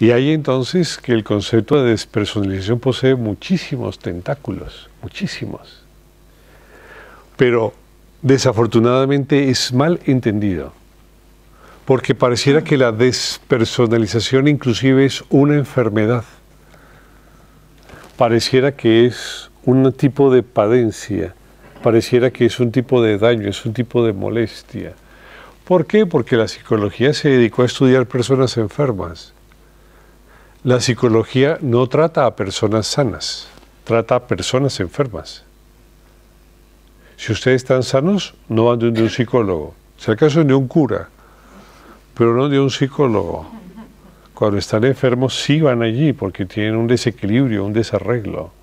Y hay entonces que el concepto de despersonalización posee muchísimos tentáculos, muchísimos. Pero desafortunadamente es mal entendido, porque pareciera que la despersonalización inclusive es una enfermedad, pareciera que es un tipo de padencia, pareciera que es un tipo de daño, es un tipo de molestia. ¿Por qué? Porque la psicología se dedicó a estudiar personas enfermas la psicología no trata a personas sanas, trata a personas enfermas. Si ustedes están sanos, no van de un psicólogo. Si acaso de un cura, pero no de un psicólogo. Cuando están enfermos sí van allí porque tienen un desequilibrio, un desarreglo.